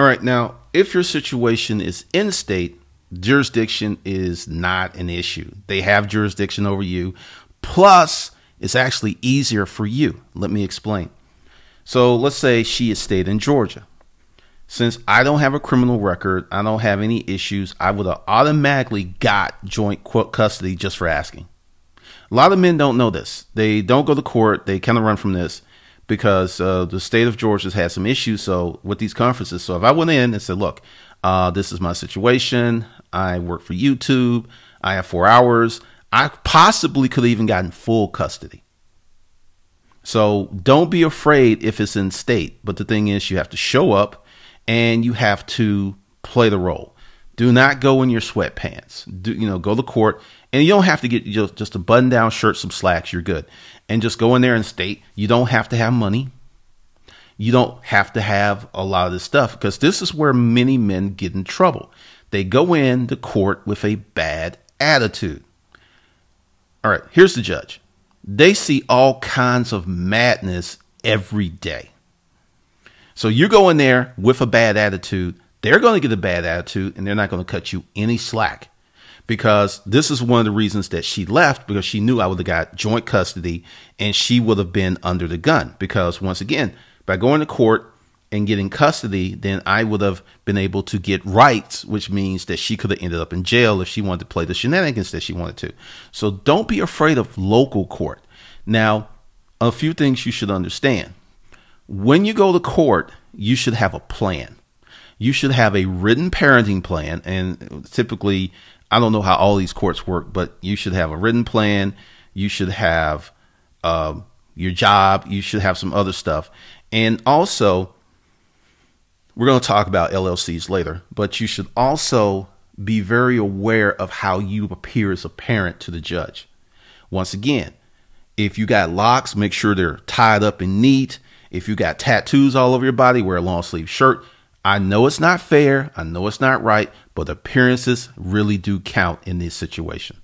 All right. Now, if your situation is in state, jurisdiction is not an issue. They have jurisdiction over you. Plus, it's actually easier for you. Let me explain. So, let's say she is stayed in Georgia. Since I don't have a criminal record, I don't have any issues, I would have automatically got joint custody just for asking. A lot of men don't know this. They don't go to court, they kind of run from this because uh, the state of Georgia's had some issues. So with these conferences, so if I went in and said, "Look, uh, this is my situation. I work for YouTube. I have four hours. I possibly could have even gotten full custody." So don't be afraid if it's in state. But the thing is, you have to show up and you have to play the role. Do not go in your sweatpants. Do you know? Go to court, and you don't have to get just a button-down shirt, some slacks. You're good, and just go in there and state you don't have to have money. You don't have to have a lot of this stuff because this is where many men get in trouble. They go in to court with a bad attitude. All right, here's the judge. They see all kinds of madness every day. So you go in there with a bad attitude they're going to get a bad attitude and they're not going to cut you any slack because this is one of the reasons that she left because she knew I would have got joint custody and she would have been under the gun. Because once again, by going to court and getting custody, then I would have been able to get rights, which means that she could have ended up in jail if she wanted to play the shenanigans that she wanted to. So don't be afraid of local court. Now, a few things you should understand. When you go to court, you should have a plan you should have a written parenting plan. And typically, I don't know how all these courts work, but you should have a written plan. You should have um, your job. You should have some other stuff. And also, we're going to talk about LLCs later, but you should also be very aware of how you appear as a parent to the judge. Once again, if you got locks, make sure they're tied up and neat. If you got tattoos all over your body, wear a long sleeve shirt. I know it's not fair. I know it's not right, but appearances really do count in this situation.